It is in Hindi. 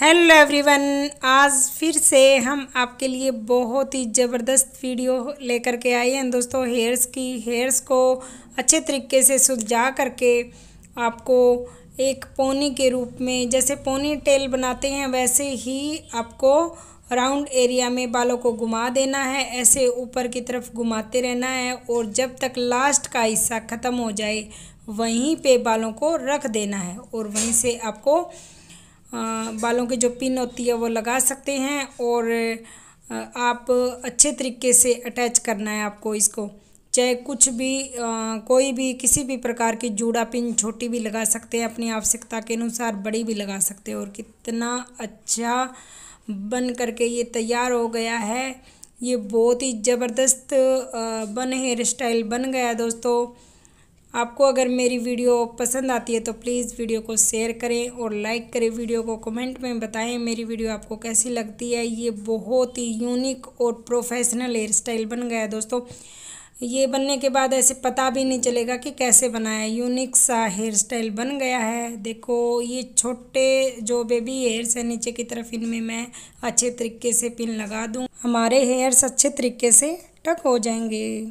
हेलो एवरीवन आज फिर से हम आपके लिए बहुत ही ज़बरदस्त वीडियो लेकर के आए हैं दोस्तों हेयर्स की हेयर्स को अच्छे तरीके से सुलझा करके आपको एक पोनी के रूप में जैसे पोनी टेल बनाते हैं वैसे ही आपको राउंड एरिया में बालों को घुमा देना है ऐसे ऊपर की तरफ घुमाते रहना है और जब तक लास्ट का हिस्सा ख़त्म हो जाए वहीं पे बालों को रख देना है और वहीं से आपको बालों की जो पिन होती है वो लगा सकते हैं और आप अच्छे तरीके से अटैच करना है आपको इसको चाहे कुछ भी आ, कोई भी किसी भी प्रकार की जूड़ा पिन छोटी भी लगा सकते हैं अपनी आवश्यकता के अनुसार बड़ी भी लगा सकते हैं और कितना अच्छा बन करके ये तैयार हो गया है ये बहुत ही ज़बरदस्त बन हेयर स्टाइल बन गया दोस्तों आपको अगर मेरी वीडियो पसंद आती है तो प्लीज़ वीडियो को शेयर करें और लाइक करें वीडियो को कमेंट में बताएं मेरी वीडियो आपको कैसी लगती है ये बहुत ही यूनिक और प्रोफेशनल हेयर स्टाइल बन गया है दोस्तों ये बनने के बाद ऐसे पता भी नहीं चलेगा कि कैसे बनाया यूनिक सा हेयर स्टाइल बन गया है देखो ये छोटे जो बेबी हेयर्स हैं नीचे की तरफ इनमें मैं अच्छे तरीके से पिन लगा दूँ हमारे हेयर्स अच्छे तरीके से टक हो जाएंगे